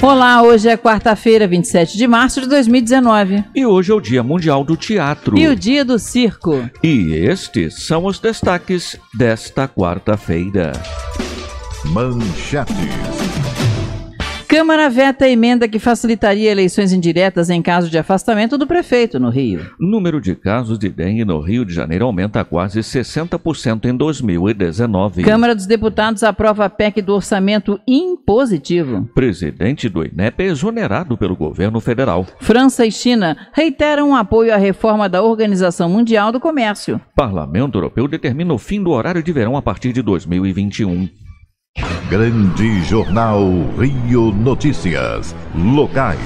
Olá, hoje é quarta-feira, 27 de março de 2019. E hoje é o Dia Mundial do Teatro. E o Dia do Circo. E estes são os destaques desta quarta-feira. Manchetes. Câmara veta a emenda que facilitaria eleições indiretas em caso de afastamento do prefeito no Rio. Número de casos de dengue no Rio de Janeiro aumenta quase 60% em 2019. Câmara dos Deputados aprova a PEC do orçamento impositivo. Presidente do INEP é exonerado pelo governo federal. França e China reiteram apoio à reforma da Organização Mundial do Comércio. Parlamento Europeu determina o fim do horário de verão a partir de 2021. Grande Jornal Rio Notícias. Locais.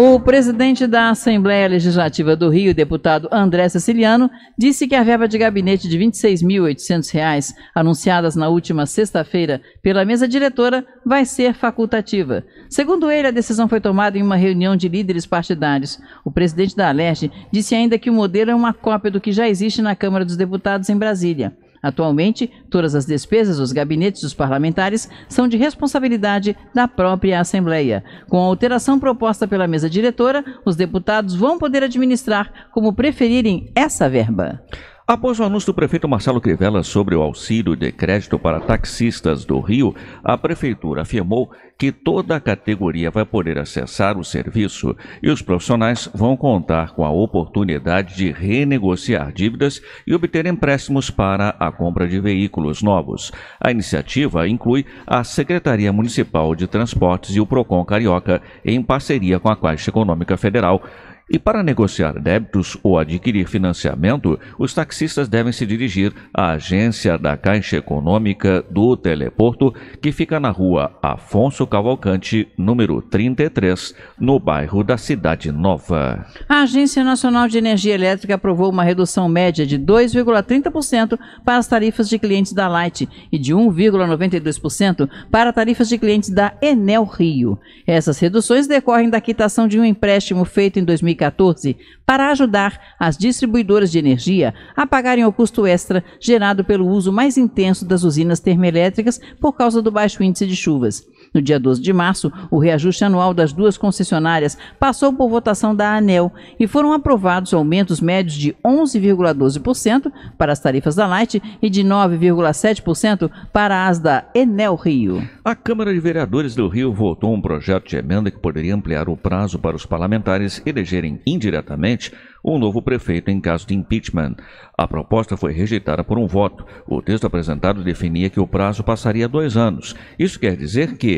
O presidente da Assembleia Legislativa do Rio, deputado André Siciliano, disse que a verba de gabinete de R$ 26.800, anunciadas na última sexta-feira pela mesa diretora, vai ser facultativa. Segundo ele, a decisão foi tomada em uma reunião de líderes partidários. O presidente da Alerj disse ainda que o modelo é uma cópia do que já existe na Câmara dos Deputados em Brasília. Atualmente, todas as despesas dos gabinetes dos parlamentares são de responsabilidade da própria Assembleia. Com a alteração proposta pela mesa diretora, os deputados vão poder administrar como preferirem essa verba. Após o anúncio do prefeito Marcelo Crivella sobre o auxílio de crédito para taxistas do Rio, a prefeitura afirmou que toda a categoria vai poder acessar o serviço e os profissionais vão contar com a oportunidade de renegociar dívidas e obter empréstimos para a compra de veículos novos. A iniciativa inclui a Secretaria Municipal de Transportes e o Procon Carioca, em parceria com a Caixa Econômica Federal e para negociar débitos ou adquirir financiamento, os taxistas devem se dirigir à agência da Caixa Econômica do Teleporto, que fica na rua Afonso Cavalcante, número 33, no bairro da Cidade Nova. A Agência Nacional de Energia Elétrica aprovou uma redução média de 2,30% para as tarifas de clientes da Light e de 1,92% para tarifas de clientes da Enel Rio. Essas reduções decorrem da quitação de um empréstimo feito em 2015 2014 para ajudar as distribuidoras de energia a pagarem o custo extra gerado pelo uso mais intenso das usinas termoelétricas por causa do baixo índice de chuvas. No dia 12 de março, o reajuste anual das duas concessionárias passou por votação da ANEL e foram aprovados aumentos médios de 11,12% para as tarifas da Light e de 9,7% para as da Enel Rio. A Câmara de Vereadores do Rio votou um projeto de emenda que poderia ampliar o prazo para os parlamentares elegerem indiretamente um novo prefeito em caso de impeachment. A proposta foi rejeitada por um voto. O texto apresentado definia que o prazo passaria dois anos. Isso quer dizer que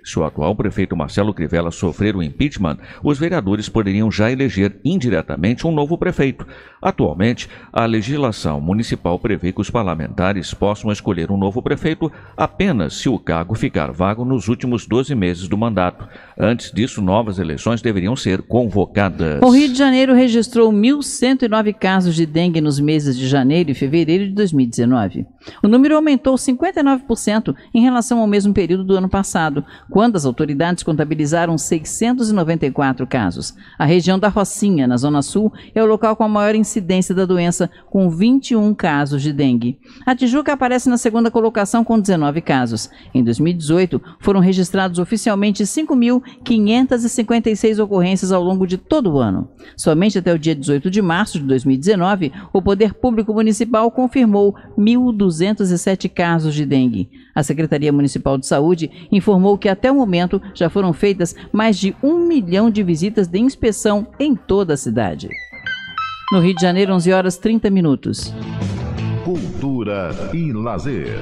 Se o atual prefeito Marcelo Crivella sofrer o impeachment, os vereadores poderiam já eleger indiretamente um novo prefeito. Atualmente, a legislação municipal prevê que os parlamentares possam escolher um novo prefeito apenas se o cargo ficar vago nos últimos 12 meses do mandato. Antes disso, novas eleições deveriam ser convocadas. O Rio de Janeiro registrou 1.109 casos de dengue nos meses de janeiro e fevereiro de 2019. O número aumentou 59% em relação ao mesmo período do ano passado, quando as autoridades contabilizaram 694 casos. A região da Rocinha, na Zona Sul, é o local com a maior incidência da doença, com 21 casos de dengue. A Tijuca aparece na segunda colocação com 19 casos. Em 2018, foram registrados oficialmente 5.556 ocorrências ao longo de todo o ano. Somente até o dia 18 de março de 2019, o Poder Público Municipal confirmou 1.207 casos de dengue. A Secretaria Municipal de Saúde informou que a até o momento já foram feitas mais de um milhão de visitas de inspeção em toda a cidade. No Rio de Janeiro, 11 horas 30 minutos. Cultura e lazer.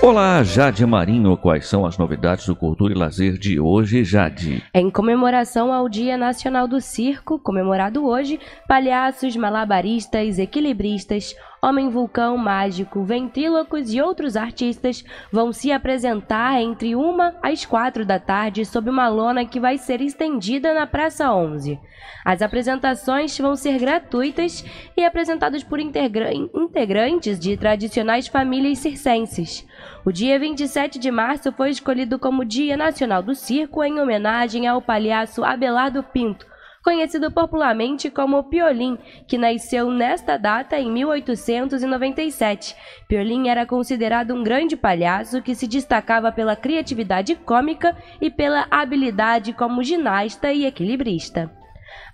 Olá, Jade Marinho. Quais são as novidades do Cultura e Lazer de hoje, Jade? Em comemoração ao Dia Nacional do Circo, comemorado hoje, palhaços, malabaristas, equilibristas, Homem Vulcão Mágico, Ventrílocos e outros artistas vão se apresentar entre 1 às 4 da tarde sob uma lona que vai ser estendida na Praça 11. As apresentações vão ser gratuitas e apresentadas por integra integrantes de tradicionais famílias circenses. O dia 27 de março foi escolhido como Dia Nacional do Circo em homenagem ao palhaço Abelardo Pinto, conhecido popularmente como Piolim, que nasceu nesta data em 1897. Piolim era considerado um grande palhaço que se destacava pela criatividade cômica e pela habilidade como ginasta e equilibrista.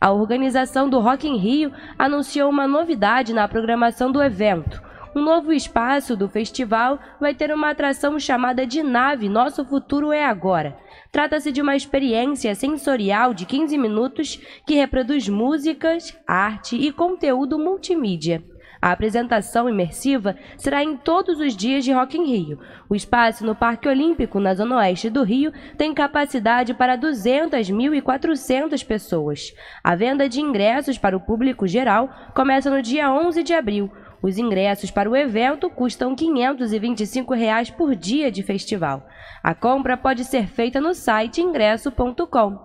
A organização do Rock in Rio anunciou uma novidade na programação do evento um novo espaço do festival vai ter uma atração chamada de Nave Nosso Futuro é Agora. Trata-se de uma experiência sensorial de 15 minutos que reproduz músicas, arte e conteúdo multimídia. A apresentação imersiva será em todos os dias de Rock in Rio. O espaço no Parque Olímpico, na zona oeste do Rio, tem capacidade para 200.400 pessoas. A venda de ingressos para o público geral começa no dia 11 de abril. Os ingressos para o evento custam R$ 525 por dia de festival. A compra pode ser feita no site ingresso.com.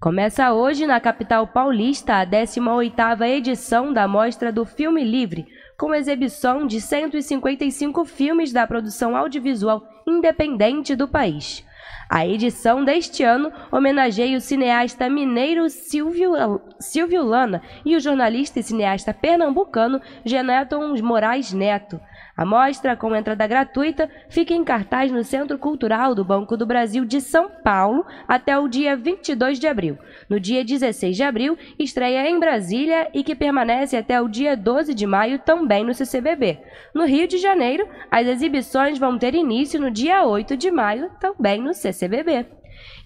Começa hoje na capital paulista a 18ª edição da Mostra do Filme Livre, com exibição de 155 filmes da produção audiovisual independente do país. A edição deste ano homenageia o cineasta mineiro Silvio, Silvio Lana e o jornalista e cineasta pernambucano Geneton Moraes Neto. A mostra, com entrada gratuita, fica em cartaz no Centro Cultural do Banco do Brasil de São Paulo até o dia 22 de abril. No dia 16 de abril, estreia em Brasília e que permanece até o dia 12 de maio também no CCBB. No Rio de Janeiro, as exibições vão ter início no dia 8 de maio também no CCBB.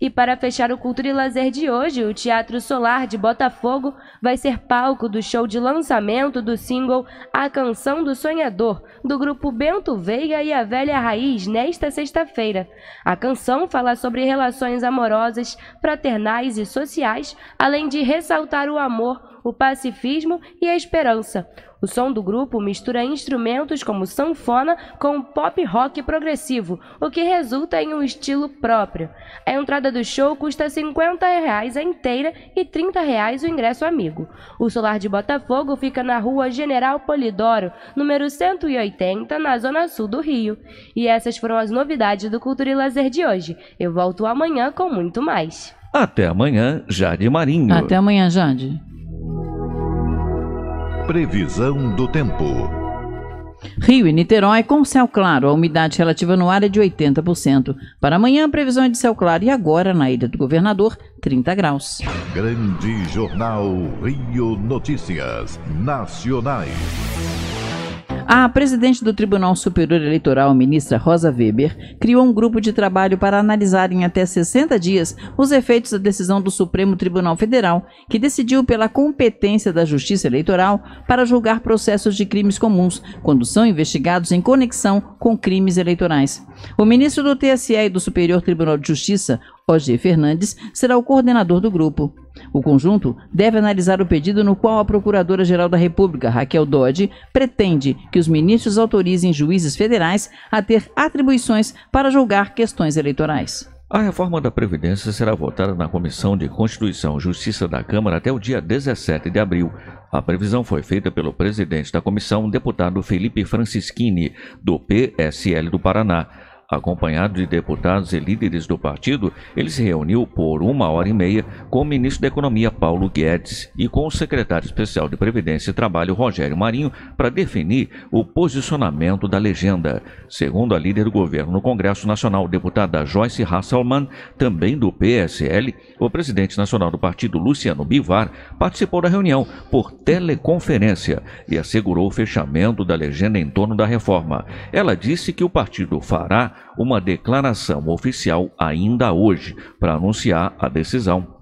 E para fechar o Cultura e Lazer de hoje, o Teatro Solar de Botafogo vai ser palco do show de lançamento do single A Canção do Sonhador, do grupo Bento Veiga e a Velha Raiz, nesta sexta-feira. A canção fala sobre relações amorosas, fraternais e sociais, além de ressaltar o amor, o pacifismo e a esperança. O som do grupo mistura instrumentos como sanfona com pop rock progressivo, o que resulta em um estilo próprio. A entrada do show custa R$ 50 reais a inteira e R$ 30 reais o ingresso amigo. O Solar de Botafogo fica na rua General Polidoro, número 180, na zona sul do Rio. E essas foram as novidades do Cultura e Lazer de hoje. Eu volto amanhã com muito mais. Até amanhã, Jade Marinho. Até amanhã, Jade. Previsão do tempo. Rio e Niterói com céu claro. A umidade relativa no ar é de 80%. Para amanhã, a previsão é de céu claro e agora, na Ilha do Governador, 30 graus. Grande Jornal Rio Notícias Nacionais. A presidente do Tribunal Superior Eleitoral, ministra Rosa Weber, criou um grupo de trabalho para analisar em até 60 dias os efeitos da decisão do Supremo Tribunal Federal, que decidiu pela competência da Justiça Eleitoral para julgar processos de crimes comuns quando são investigados em conexão com crimes eleitorais. O ministro do TSE e do Superior Tribunal de Justiça, Roger Fernandes, será o coordenador do grupo. O conjunto deve analisar o pedido no qual a Procuradora-Geral da República, Raquel Dodge, pretende que os ministros autorizem juízes federais a ter atribuições para julgar questões eleitorais. A reforma da Previdência será votada na Comissão de Constituição e Justiça da Câmara até o dia 17 de abril. A previsão foi feita pelo presidente da comissão, deputado Felipe Francischini, do PSL do Paraná. Acompanhado de deputados e líderes do partido, ele se reuniu por uma hora e meia com o ministro da Economia, Paulo Guedes, e com o secretário especial de Previdência e Trabalho, Rogério Marinho, para definir o posicionamento da legenda. Segundo a líder do governo no Congresso Nacional, deputada Joyce Hasselmann, também do PSL, o presidente nacional do partido, Luciano Bivar, participou da reunião por teleconferência e assegurou o fechamento da legenda em torno da reforma. Ela disse que o partido fará uma declaração oficial ainda hoje para anunciar a decisão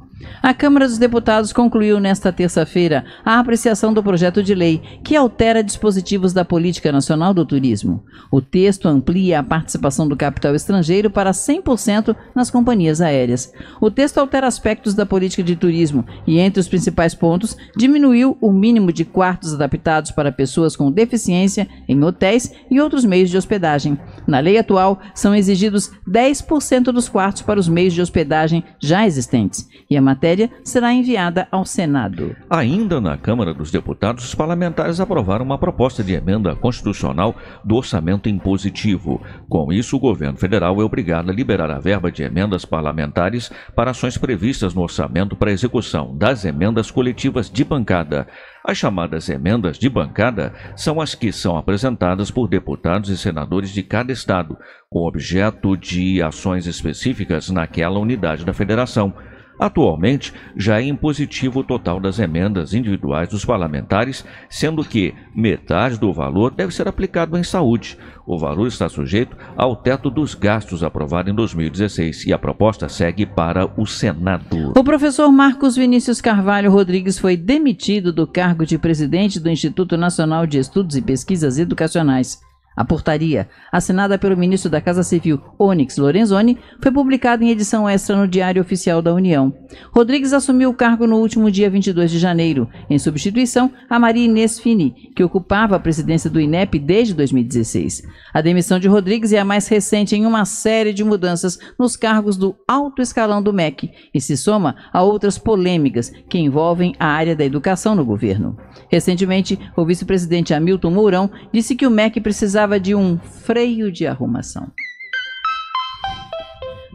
a Câmara dos Deputados concluiu nesta terça-feira a apreciação do projeto de lei que altera dispositivos da Política Nacional do Turismo. O texto amplia a participação do capital estrangeiro para 100% nas companhias aéreas. O texto altera aspectos da política de turismo e, entre os principais pontos, diminuiu o mínimo de quartos adaptados para pessoas com deficiência em hotéis e outros meios de hospedagem. Na lei atual, são exigidos 10% dos quartos para os meios de hospedagem já existentes. E a matéria será enviada ao Senado. Ainda na Câmara dos Deputados, os parlamentares aprovaram uma proposta de emenda constitucional do orçamento impositivo. Com isso, o governo federal é obrigado a liberar a verba de emendas parlamentares para ações previstas no orçamento para execução das emendas coletivas de bancada. As chamadas emendas de bancada são as que são apresentadas por deputados e senadores de cada estado, com objeto de ações específicas naquela unidade da federação. Atualmente, já é impositivo o total das emendas individuais dos parlamentares, sendo que metade do valor deve ser aplicado em saúde. O valor está sujeito ao teto dos gastos aprovado em 2016 e a proposta segue para o Senado. O professor Marcos Vinícius Carvalho Rodrigues foi demitido do cargo de presidente do Instituto Nacional de Estudos e Pesquisas Educacionais. A portaria, assinada pelo ministro da Casa Civil, Onyx Lorenzoni, foi publicada em edição extra no Diário Oficial da União. Rodrigues assumiu o cargo no último dia 22 de janeiro, em substituição a Maria Inês Fini, que ocupava a presidência do INEP desde 2016. A demissão de Rodrigues é a mais recente em uma série de mudanças nos cargos do alto escalão do MEC e se soma a outras polêmicas que envolvem a área da educação no governo. Recentemente, o vice-presidente Hamilton Mourão disse que o MEC precisava precisava de um freio de arrumação.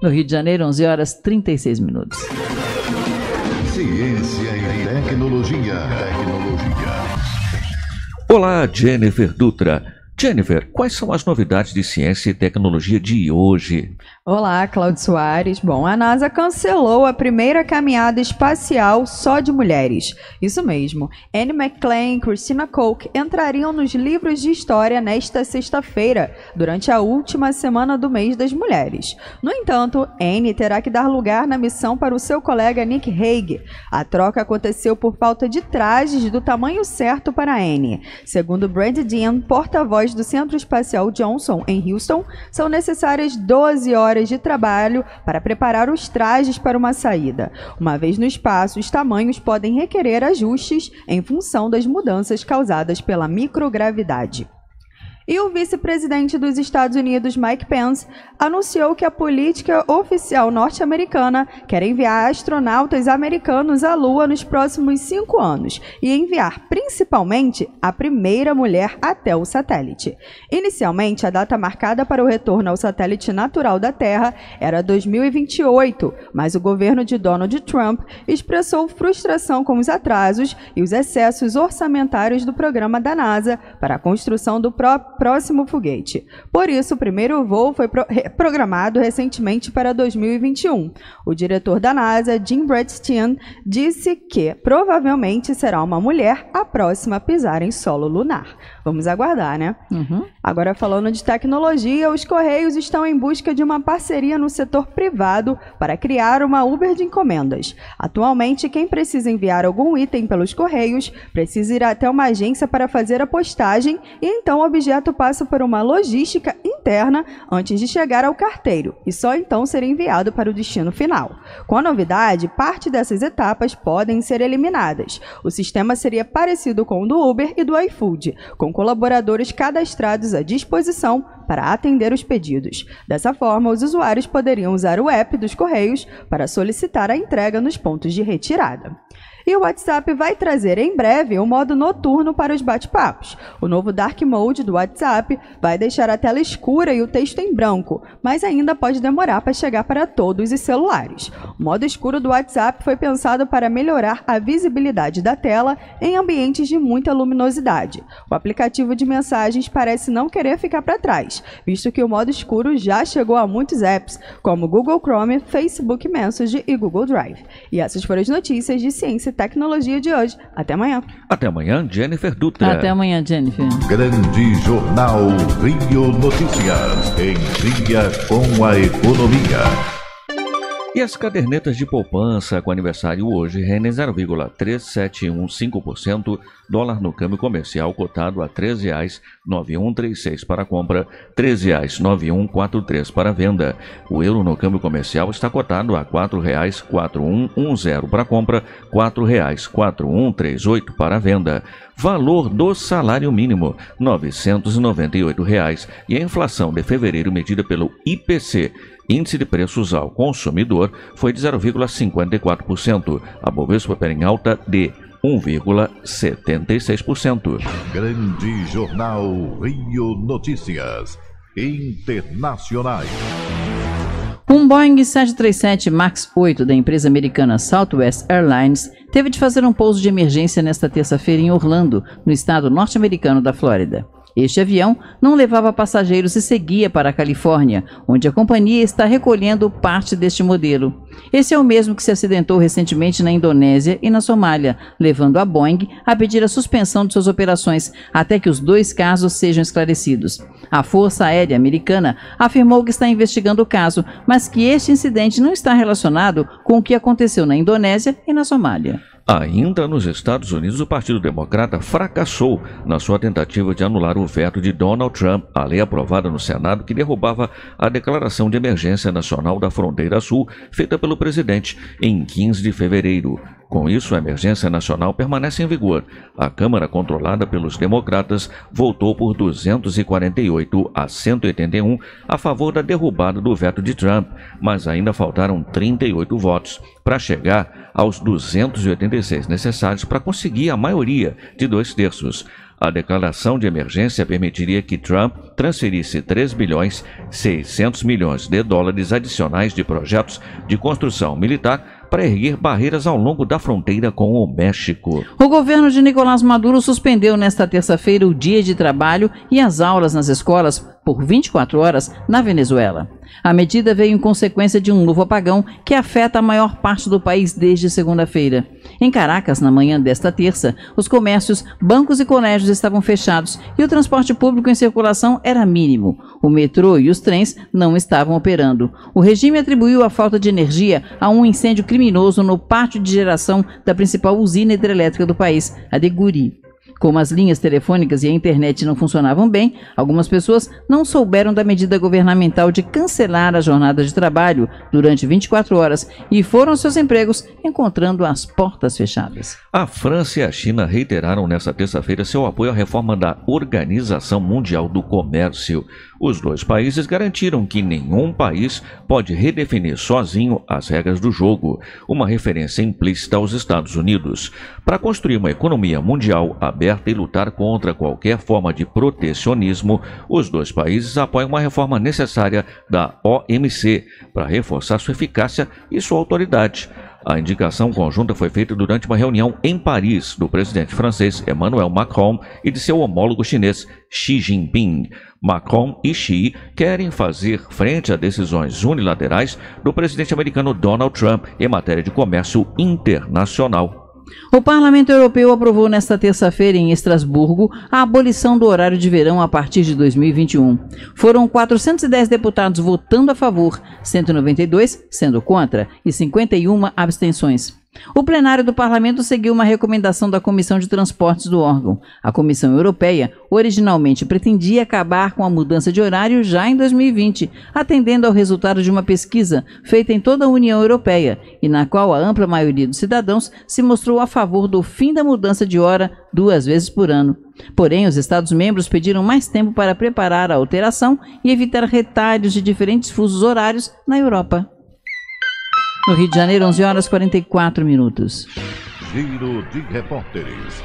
No Rio de Janeiro, 11 horas 36 minutos. Ciência e tecnologia. tecnologia. Olá, Jennifer Dutra. Jennifer, quais são as novidades de ciência e tecnologia de hoje? Olá, Cláudio Soares. Bom, a NASA cancelou a primeira caminhada espacial só de mulheres. Isso mesmo. Anne McClain e Christina Koch entrariam nos livros de história nesta sexta-feira, durante a última semana do mês das mulheres. No entanto, Anne terá que dar lugar na missão para o seu colega Nick Hague. A troca aconteceu por falta de trajes do tamanho certo para Anne. Segundo Brand Dean, porta-voz do Centro Espacial Johnson, em Houston, são necessárias 12 horas de trabalho para preparar os trajes para uma saída. Uma vez no espaço, os tamanhos podem requerer ajustes em função das mudanças causadas pela microgravidade. E o vice-presidente dos Estados Unidos, Mike Pence, anunciou que a política oficial norte-americana quer enviar astronautas americanos à Lua nos próximos cinco anos e enviar principalmente a primeira mulher até o satélite. Inicialmente, a data marcada para o retorno ao satélite natural da Terra era 2028, mas o governo de Donald Trump expressou frustração com os atrasos e os excessos orçamentários do programa da NASA para a construção do próprio próximo foguete. Por isso, o primeiro voo foi pro programado recentemente para 2021. O diretor da NASA, Jim Bradstein, disse que provavelmente será uma mulher a próxima a pisar em solo lunar. Vamos aguardar, né? Uhum. Agora, falando de tecnologia, os Correios estão em busca de uma parceria no setor privado para criar uma Uber de encomendas. Atualmente, quem precisa enviar algum item pelos Correios precisa ir até uma agência para fazer a postagem e então o objeto passa por uma logística interna antes de chegar ao carteiro e só então ser enviado para o destino final. Com a novidade, parte dessas etapas podem ser eliminadas. O sistema seria parecido com o do Uber e do iFood, com colaboradores cadastrados à disposição para atender os pedidos. Dessa forma, os usuários poderiam usar o app dos Correios para solicitar a entrega nos pontos de retirada. E o WhatsApp vai trazer em breve o um modo noturno para os bate-papos. O novo Dark Mode do WhatsApp vai deixar a tela escura e o texto em branco, mas ainda pode demorar para chegar para todos os celulares. O modo escuro do WhatsApp foi pensado para melhorar a visibilidade da tela em ambientes de muita luminosidade. O aplicativo de mensagens parece não querer ficar para trás, visto que o modo escuro já chegou a muitos apps, como Google Chrome, Facebook Messenger e Google Drive. E essas foram as notícias de ciência tecnologia de hoje. Até amanhã. Até amanhã, Jennifer Dutra. Até amanhã, Jennifer. Grande Jornal Rio Notícias. Em dia com a economia. E as cadernetas de poupança com aniversário hoje rendem 0,3715%, dólar no câmbio comercial cotado a R$ 13,9136 para compra, R$ 13,9143 para venda. O euro no câmbio comercial está cotado a R$ 4,4110 para compra, R$ 4,4138 para venda valor do salário mínimo, R$ 998,00, e a inflação de fevereiro medida pelo IPC, Índice de Preços ao Consumidor, foi de 0,54%. A Bovespa opera em alta de 1,76%. Grande Jornal Rio Notícias Internacionais. Um Boeing 737 MAX 8 da empresa americana Southwest Airlines teve de fazer um pouso de emergência nesta terça-feira em Orlando, no estado norte-americano da Flórida. Este avião não levava passageiros e seguia para a Califórnia, onde a companhia está recolhendo parte deste modelo. Esse é o mesmo que se acidentou recentemente na Indonésia e na Somália, levando a Boeing a pedir a suspensão de suas operações até que os dois casos sejam esclarecidos. A Força Aérea Americana afirmou que está investigando o caso, mas que este incidente não está relacionado com o que aconteceu na Indonésia e na Somália. Ainda nos Estados Unidos, o Partido Democrata fracassou na sua tentativa de anular o veto de Donald Trump à lei aprovada no Senado que derrubava a declaração de emergência nacional da fronteira sul feita pelo presidente em 15 de fevereiro. Com isso, a emergência nacional permanece em vigor. A Câmara, controlada pelos democratas, votou por 248 a 181 a favor da derrubada do veto de Trump, mas ainda faltaram 38 votos para chegar aos 286 necessários para conseguir a maioria de dois terços. A declaração de emergência permitiria que Trump transferisse 3 bilhões 600 milhões de dólares adicionais de projetos de construção militar para erguer barreiras ao longo da fronteira com o México. O governo de Nicolás Maduro suspendeu nesta terça-feira o dia de trabalho e as aulas nas escolas por 24 horas na Venezuela. A medida veio em consequência de um novo apagão que afeta a maior parte do país desde segunda-feira. Em Caracas, na manhã desta terça, os comércios, bancos e colégios estavam fechados e o transporte público em circulação era mínimo. O metrô e os trens não estavam operando. O regime atribuiu a falta de energia a um incêndio criminoso no pátio de geração da principal usina hidrelétrica do país, a de como as linhas telefônicas e a internet não funcionavam bem, algumas pessoas não souberam da medida governamental de cancelar a jornada de trabalho durante 24 horas e foram aos seus empregos encontrando as portas fechadas. A França e a China reiteraram nesta terça-feira seu apoio à reforma da Organização Mundial do Comércio. Os dois países garantiram que nenhum país pode redefinir sozinho as regras do jogo, uma referência implícita aos Estados Unidos. Para construir uma economia mundial aberta e lutar contra qualquer forma de protecionismo, os dois países apoiam uma reforma necessária da OMC para reforçar sua eficácia e sua autoridade. A indicação conjunta foi feita durante uma reunião em Paris do presidente francês Emmanuel Macron e de seu homólogo chinês Xi Jinping. Macron e Xi querem fazer frente a decisões unilaterais do presidente americano Donald Trump em matéria de comércio internacional. O Parlamento Europeu aprovou nesta terça-feira em Estrasburgo a abolição do horário de verão a partir de 2021. Foram 410 deputados votando a favor, 192 sendo contra e 51 abstenções. O plenário do parlamento seguiu uma recomendação da Comissão de Transportes do órgão. A Comissão Europeia originalmente pretendia acabar com a mudança de horário já em 2020, atendendo ao resultado de uma pesquisa feita em toda a União Europeia e na qual a ampla maioria dos cidadãos se mostrou a favor do fim da mudança de hora duas vezes por ano. Porém, os Estados-membros pediram mais tempo para preparar a alteração e evitar retalhos de diferentes fusos horários na Europa. No Rio de Janeiro, 11 horas 44 minutos. Giro de repórteres.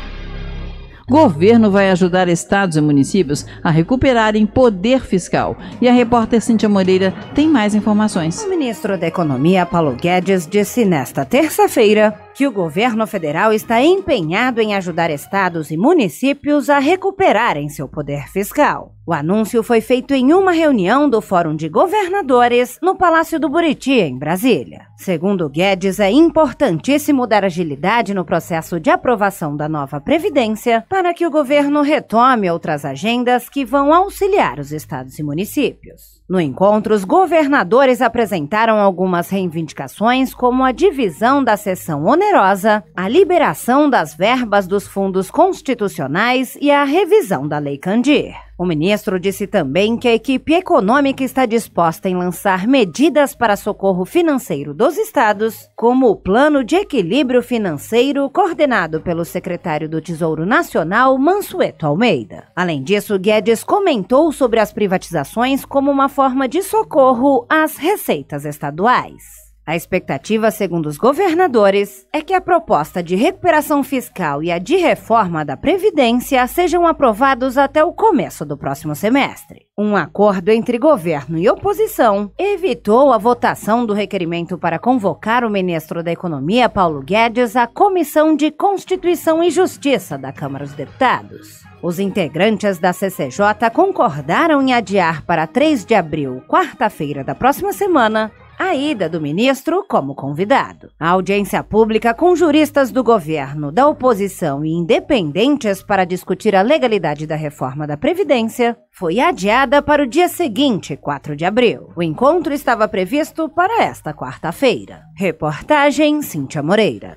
Governo vai ajudar estados e municípios a recuperarem poder fiscal. E a repórter Cintia Moreira tem mais informações. O ministro da Economia, Paulo Guedes, disse nesta terça-feira que o governo federal está empenhado em ajudar estados e municípios a recuperarem seu poder fiscal. O anúncio foi feito em uma reunião do Fórum de Governadores no Palácio do Buriti, em Brasília. Segundo Guedes, é importantíssimo dar agilidade no processo de aprovação da nova Previdência para que o governo retome outras agendas que vão auxiliar os estados e municípios. No encontro, os governadores apresentaram algumas reivindicações, como a divisão da seção onerosa, a liberação das verbas dos fundos constitucionais e a revisão da Lei Candir. O ministro disse também que a equipe econômica está disposta em lançar medidas para socorro financeiro dos estados, como o Plano de Equilíbrio Financeiro coordenado pelo secretário do Tesouro Nacional, Mansueto Almeida. Além disso, Guedes comentou sobre as privatizações como uma forma de socorro às receitas estaduais. A expectativa, segundo os governadores, é que a proposta de recuperação fiscal e a de reforma da Previdência sejam aprovados até o começo do próximo semestre. Um acordo entre governo e oposição evitou a votação do requerimento para convocar o ministro da Economia, Paulo Guedes, à Comissão de Constituição e Justiça da Câmara dos Deputados. Os integrantes da CCJ concordaram em adiar para 3 de abril, quarta-feira da próxima semana, a ida do ministro como convidado. A audiência pública com juristas do governo, da oposição e independentes para discutir a legalidade da reforma da Previdência foi adiada para o dia seguinte, 4 de abril. O encontro estava previsto para esta quarta-feira. Reportagem Cíntia Moreira.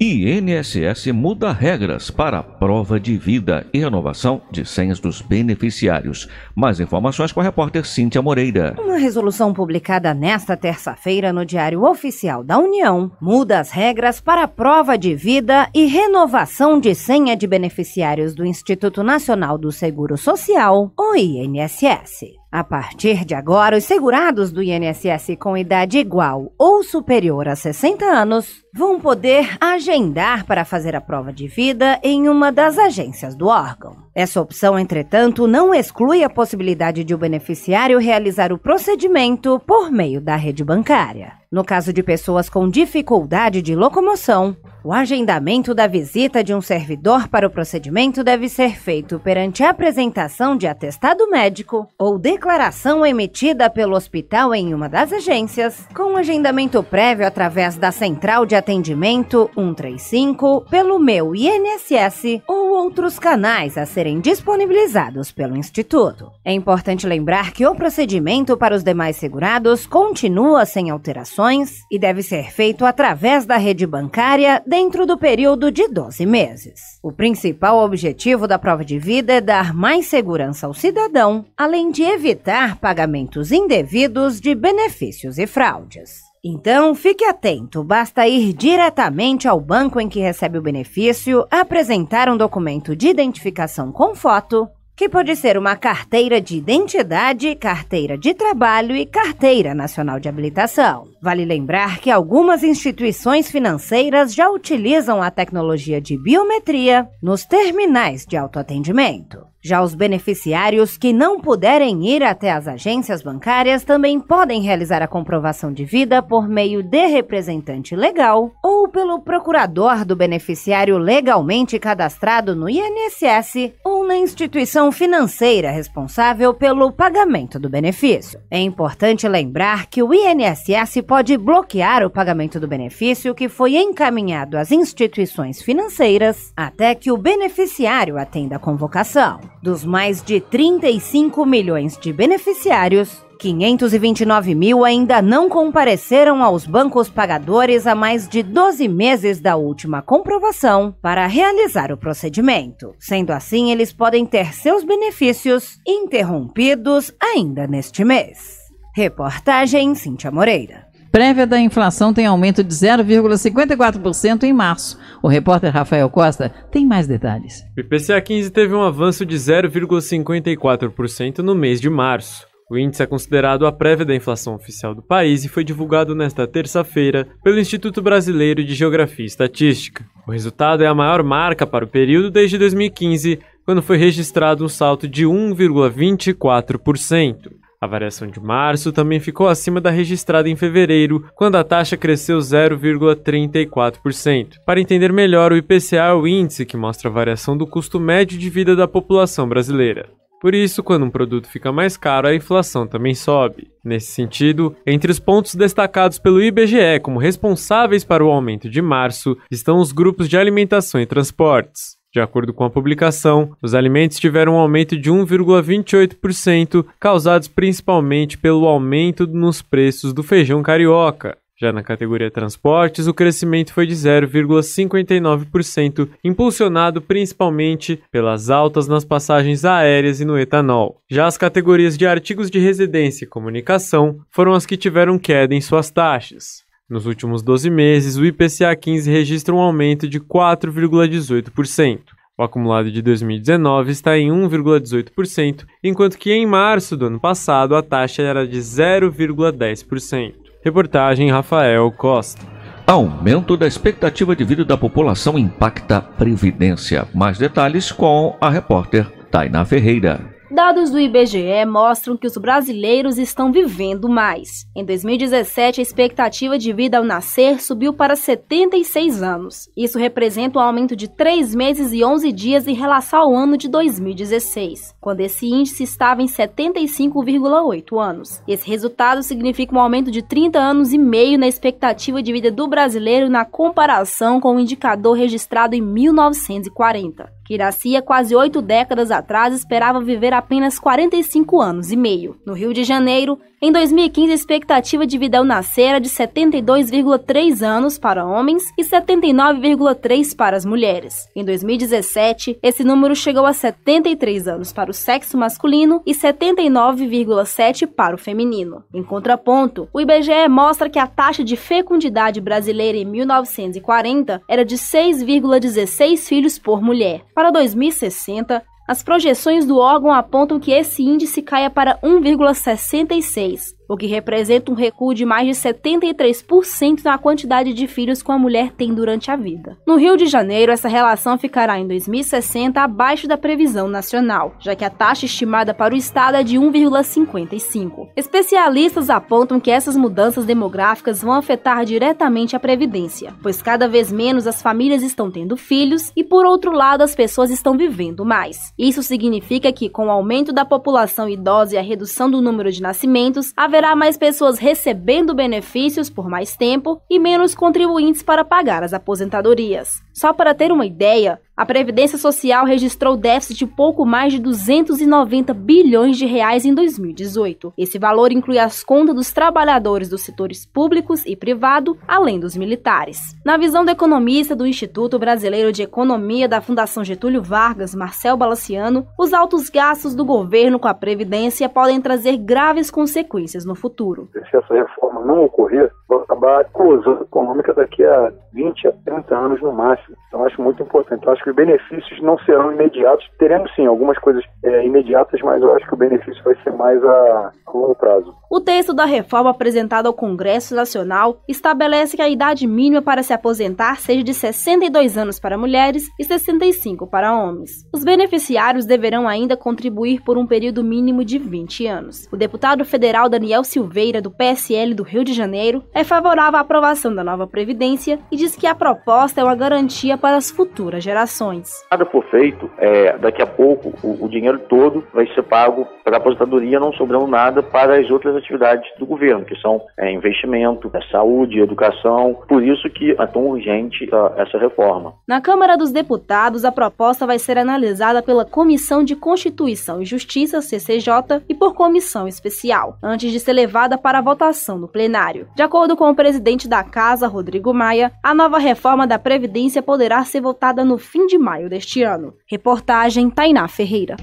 INSS muda regras para a prova de vida e renovação de senhas dos beneficiários. Mais informações com a repórter Cíntia Moreira. Uma resolução publicada nesta terça-feira no Diário Oficial da União muda as regras para a prova de vida e renovação de senha de beneficiários do Instituto Nacional do Seguro Social, o INSS. A partir de agora, os segurados do INSS com idade igual ou superior a 60 anos vão poder agendar para fazer a prova de vida em uma das agências do órgão. Essa opção, entretanto, não exclui a possibilidade de o beneficiário realizar o procedimento por meio da rede bancária. No caso de pessoas com dificuldade de locomoção, o agendamento da visita de um servidor para o procedimento deve ser feito perante a apresentação de atestado médico ou declaração emitida pelo hospital em uma das agências, com agendamento prévio através da central de atendimento atendimento 135 pelo meu INSS ou outros canais a serem disponibilizados pelo Instituto. É importante lembrar que o procedimento para os demais segurados continua sem alterações e deve ser feito através da rede bancária dentro do período de 12 meses. O principal objetivo da prova de vida é dar mais segurança ao cidadão, além de evitar pagamentos indevidos de benefícios e fraudes. Então fique atento, basta ir diretamente ao banco em que recebe o benefício, apresentar um documento de identificação com foto, que pode ser uma carteira de identidade, carteira de trabalho e carteira nacional de habilitação. Vale lembrar que algumas instituições financeiras já utilizam a tecnologia de biometria nos terminais de autoatendimento. Já os beneficiários que não puderem ir até as agências bancárias também podem realizar a comprovação de vida por meio de representante legal ou pelo procurador do beneficiário legalmente cadastrado no INSS ou na instituição financeira responsável pelo pagamento do benefício. É importante lembrar que o INSS pode bloquear o pagamento do benefício que foi encaminhado às instituições financeiras até que o beneficiário atenda a convocação. Dos mais de 35 milhões de beneficiários, 529 mil ainda não compareceram aos bancos pagadores há mais de 12 meses da última comprovação para realizar o procedimento. Sendo assim, eles podem ter seus benefícios interrompidos ainda neste mês. Reportagem Cíntia Moreira. Prévia da inflação tem aumento de 0,54% em março. O repórter Rafael Costa tem mais detalhes. O IPCA 15 teve um avanço de 0,54% no mês de março. O índice é considerado a prévia da inflação oficial do país e foi divulgado nesta terça-feira pelo Instituto Brasileiro de Geografia e Estatística. O resultado é a maior marca para o período desde 2015, quando foi registrado um salto de 1,24%. A variação de março também ficou acima da registrada em fevereiro, quando a taxa cresceu 0,34%. Para entender melhor, o IPCA é o índice que mostra a variação do custo médio de vida da população brasileira. Por isso, quando um produto fica mais caro, a inflação também sobe. Nesse sentido, entre os pontos destacados pelo IBGE como responsáveis para o aumento de março estão os grupos de alimentação e transportes. De acordo com a publicação, os alimentos tiveram um aumento de 1,28%, causados principalmente pelo aumento nos preços do feijão carioca. Já na categoria transportes, o crescimento foi de 0,59%, impulsionado principalmente pelas altas nas passagens aéreas e no etanol. Já as categorias de artigos de residência e comunicação foram as que tiveram queda em suas taxas. Nos últimos 12 meses, o IPCA 15 registra um aumento de 4,18%. O acumulado de 2019 está em 1,18%, enquanto que em março do ano passado a taxa era de 0,10%. Reportagem Rafael Costa. Aumento da expectativa de vida da população impacta a Previdência. Mais detalhes com a repórter Tainá Ferreira. Dados do IBGE mostram que os brasileiros estão vivendo mais. Em 2017, a expectativa de vida ao nascer subiu para 76 anos. Isso representa um aumento de 3 meses e 11 dias em relação ao ano de 2016, quando esse índice estava em 75,8 anos. Esse resultado significa um aumento de 30 anos e meio na expectativa de vida do brasileiro na comparação com o indicador registrado em 1940 que quase oito décadas atrás, esperava viver apenas 45 anos e meio. No Rio de Janeiro, em 2015, a expectativa de Vidal nascer era de 72,3 anos para homens e 79,3 para as mulheres. Em 2017, esse número chegou a 73 anos para o sexo masculino e 79,7 para o feminino. Em contraponto, o IBGE mostra que a taxa de fecundidade brasileira em 1940 era de 6,16 filhos por mulher. Para 2060, as projeções do órgão apontam que esse índice caia para 1,66, o que representa um recuo de mais de 73% na quantidade de filhos que uma mulher tem durante a vida. No Rio de Janeiro, essa relação ficará em 2060 abaixo da previsão nacional, já que a taxa estimada para o estado é de 1,55. Especialistas apontam que essas mudanças demográficas vão afetar diretamente a previdência, pois cada vez menos as famílias estão tendo filhos e, por outro lado, as pessoas estão vivendo mais. Isso significa que, com o aumento da população idosa e a redução do número de nascimentos, haverá haverá mais pessoas recebendo benefícios por mais tempo e menos contribuintes para pagar as aposentadorias. Só para ter uma ideia, a Previdência Social registrou déficit de pouco mais de 290 bilhões de reais em 2018. Esse valor inclui as contas dos trabalhadores dos setores públicos e privado, além dos militares. Na visão do economista do Instituto Brasileiro de Economia da Fundação Getúlio Vargas, Marcel Balaciano, os altos gastos do governo com a Previdência podem trazer graves consequências no futuro. Se essa reforma não ocorrer, vai acabar a explosão econômica daqui a 20 a 30 anos no máximo. Então, acho muito importante. Eu acho que os benefícios não serão imediatos. Teremos, sim, algumas coisas é, imediatas, mas eu acho que o benefício vai ser mais a, a longo prazo. O texto da reforma apresentado ao Congresso Nacional estabelece que a idade mínima para se aposentar seja de 62 anos para mulheres e 65 para homens. Os beneficiários deverão ainda contribuir por um período mínimo de 20 anos. O deputado federal Daniel Silveira, do PSL do Rio de Janeiro, é favorável à aprovação da nova Previdência e diz que a proposta é uma garantia garantia para as futuras gerações. Nada for feito, é, daqui a pouco o, o dinheiro todo vai ser pago para a aposentadoria, não sobrando nada para as outras atividades do governo, que são é, investimento, é, saúde, educação. Por isso que é tão urgente a, essa reforma. Na Câmara dos Deputados, a proposta vai ser analisada pela Comissão de Constituição e Justiça, CCJ, e por comissão especial, antes de ser levada para votação no plenário. De acordo com o presidente da Casa, Rodrigo Maia, a nova reforma da Previdência poderá ser votada no fim de maio deste ano. Reportagem Tainá Ferreira.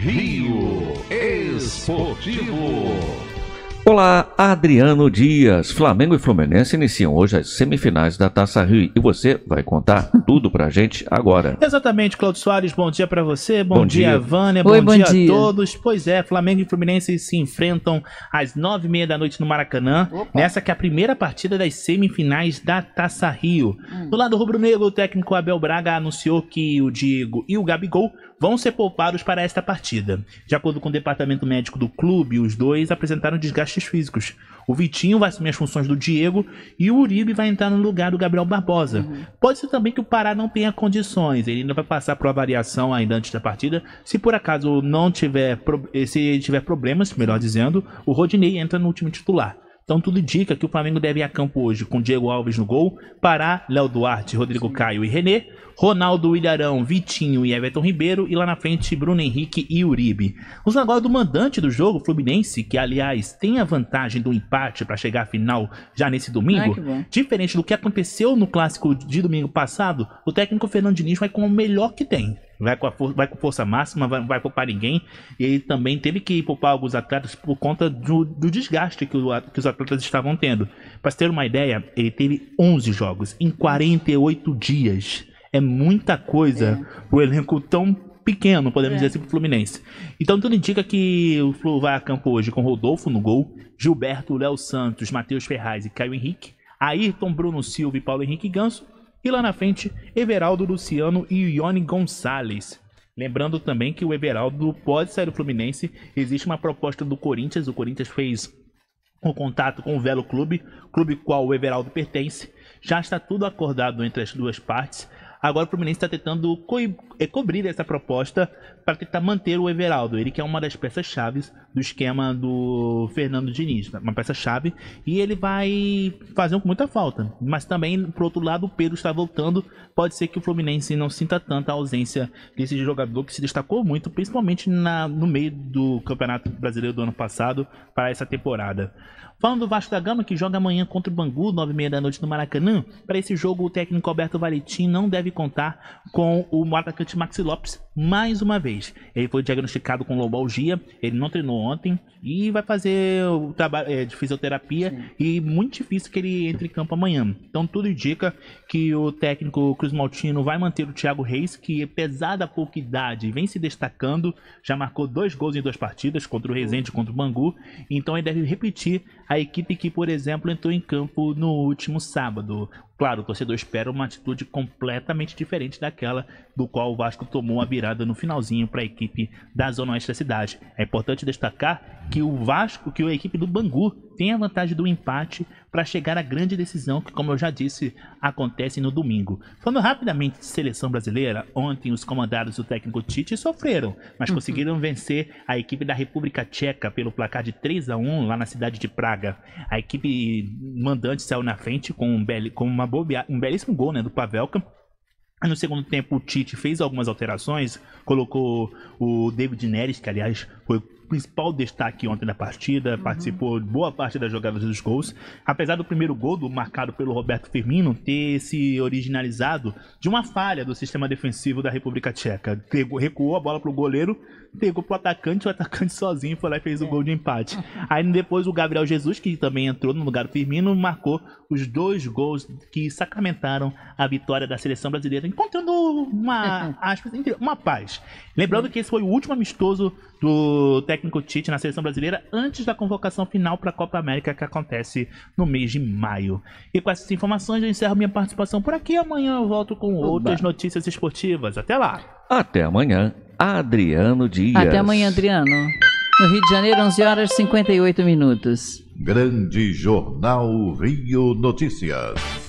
Rio Esportivo. Olá, Adriano Dias. Flamengo e Fluminense iniciam hoje as semifinais da Taça Rio e você vai contar tudo pra gente agora. Exatamente, Claudio Soares, bom dia para você, bom, bom dia, dia Vânia, Oi, bom, bom dia, dia, a todos. Pois é, Flamengo e Fluminense se enfrentam às nove e meia da noite no Maracanã, Opa. nessa que é a primeira partida das semifinais da Taça Rio. Hum. Do lado rubro-negro, o técnico Abel Braga anunciou que o Diego e o Gabigol vão ser poupados para esta partida. De acordo com o departamento médico do clube, os dois apresentaram desgastes físicos. O Vitinho vai assumir as funções do Diego e o Uribe vai entrar no lugar do Gabriel Barbosa. Uhum. Pode ser também que o Pará não tenha condições, ele ainda vai passar por avaliação ainda antes da partida. Se por acaso não tiver, eh, se tiver problemas, melhor dizendo, o Rodinei entra no time titular. Então tudo indica que o Flamengo deve ir a campo hoje com Diego Alves no gol, Pará, Léo Duarte, Rodrigo Caio e René, Ronaldo, Ilharão, Vitinho e Everton Ribeiro. E lá na frente, Bruno Henrique e Uribe. Os agora do mandante do jogo, Fluminense, que aliás tem a vantagem do empate para chegar à final já nesse domingo. Ai, diferente do que aconteceu no clássico de domingo passado, o técnico Fernando Diniz vai com o melhor que tem. Vai com, for vai com força máxima, vai, vai poupar ninguém. E ele também teve que poupar alguns atletas por conta do, do desgaste que, o, que, os atletas estavam tendo. Para ter uma ideia, ele teve 11 jogos em 48 dias. É muita coisa é. o elenco tão pequeno, podemos é. dizer assim, pro Fluminense. Então tudo indica que o Flu vai a campo hoje com Rodolfo no gol, Gilberto, Léo Santos, Matheus Ferraz e Caio Henrique, Ayrton, Bruno Silva e Paulo Henrique Ganso, e lá na frente, Everaldo, Luciano e Ione Gonçalves. Lembrando também que o Everaldo pode sair do Fluminense, existe uma proposta do Corinthians, o Corinthians fez o contato com o Velo Clube, clube qual o Everaldo pertence. Já está tudo acordado entre as duas partes, Agora o Fluminense está tentando co eh, cobrir essa proposta para tentar manter o Everaldo. Ele que é uma das peças-chave do esquema do Fernando Diniz, né? uma peça-chave, e ele vai fazer muita falta. Mas também, por outro lado, o Pedro está voltando. Pode ser que o Fluminense não sinta tanta ausência desse jogador que se destacou muito, principalmente na, no meio do Campeonato Brasileiro do ano passado para essa temporada. Falando do Vasco da Gama, que joga amanhã contra o Bangu, 9h30 da noite no Maracanã, para esse jogo o técnico Alberto Valentim não deve contar com o atacante Maxi Lopes mais uma vez. Ele foi diagnosticado com lombalgia, ele não treinou ontem e vai fazer o trabalho é, de fisioterapia Sim. e muito difícil que ele entre em campo amanhã. Então tudo indica que o técnico Cruz Maltino vai manter o Thiago Reis, que apesar da pouca idade vem se destacando, já marcou dois gols em duas partidas, contra o Resende e contra o Bangu, então ele deve repetir a a equipe que, por exemplo, entrou em campo no último sábado. Claro, o torcedor espera uma atitude completamente diferente daquela do qual o Vasco tomou a virada no finalzinho para a equipe da Zona Oeste da cidade. É importante destacar que o Vasco, que a equipe do Bangu, tem a vantagem do empate para chegar à grande decisão que, como eu já disse, acontece no domingo. Falando rapidamente de seleção brasileira, ontem os comandados do técnico Tite sofreram, mas uhum. conseguiram vencer a equipe da República Tcheca pelo placar de 3 a 1 lá na cidade de Praga. A equipe mandante saiu na frente com, um belo, com uma uma bobeada, um belíssimo gol né, do Pavelka. No segundo tempo, o Tite fez algumas alterações, colocou o David Neres, que aliás foi principal destaque ontem da partida, uhum. participou de boa parte das jogadas dos gols. Apesar do primeiro gol do, marcado pelo Roberto Firmino ter se originalizado de uma falha do sistema defensivo da República Tcheca. Recuou a bola pro goleiro, pegou pro atacante, o atacante sozinho foi lá e fez é. o gol de empate. Aí depois o Gabriel Jesus, que também entrou no lugar do Firmino, marcou os dois gols que sacramentaram a vitória da seleção brasileira, encontrando uma, aspas, uma paz. Lembrando que esse foi o último amistoso do técnico técnico Tite na seleção brasileira antes da convocação final para a Copa América que acontece no mês de maio. E com essas informações eu encerro minha participação por aqui. Amanhã eu volto com Oba. outras notícias esportivas. Até lá. Até amanhã, Adriano Dias. Até amanhã, Adriano. No Rio de Janeiro, 11 horas e 58 minutos. Grande Jornal Rio Notícias.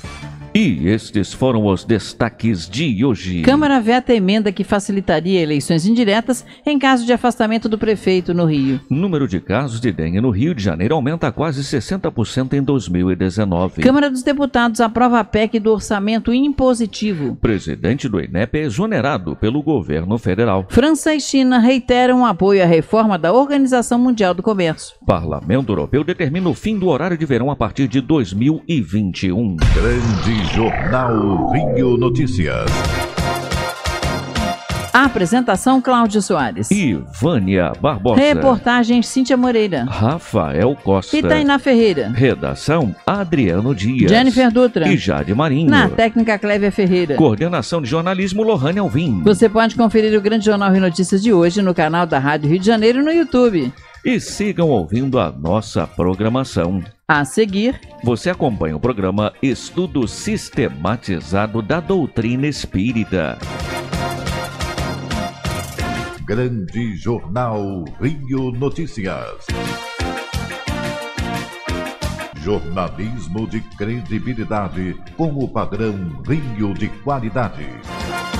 E estes foram os destaques de hoje. Câmara veta emenda que facilitaria eleições indiretas em caso de afastamento do prefeito no Rio. Número de casos de dengue no Rio de Janeiro aumenta quase 60% em 2019. Câmara dos Deputados aprova a PEC do orçamento impositivo. Presidente do INEP é exonerado pelo governo federal. França e China reiteram apoio à reforma da Organização Mundial do Comércio. Parlamento Europeu determina o fim do horário de verão a partir de 2021. Grande Jornal Rio Notícias. Apresentação Cláudio Soares. Ivânia Barbosa. Reportagem Cíntia Moreira. Rafael Costa. Itainá Ferreira. Redação Adriano Dias. Jennifer Dutra. E Jade Marinho. Na técnica Clévia Ferreira. Coordenação de jornalismo Lohane Alvim. Você pode conferir o Grande Jornal Rio Notícias de hoje no canal da Rádio Rio de Janeiro no YouTube e sigam ouvindo a nossa programação. A seguir, você acompanha o programa Estudo Sistematizado da Doutrina Espírita. Grande Jornal Rio Notícias. Jornalismo de credibilidade com o padrão Rio de qualidade.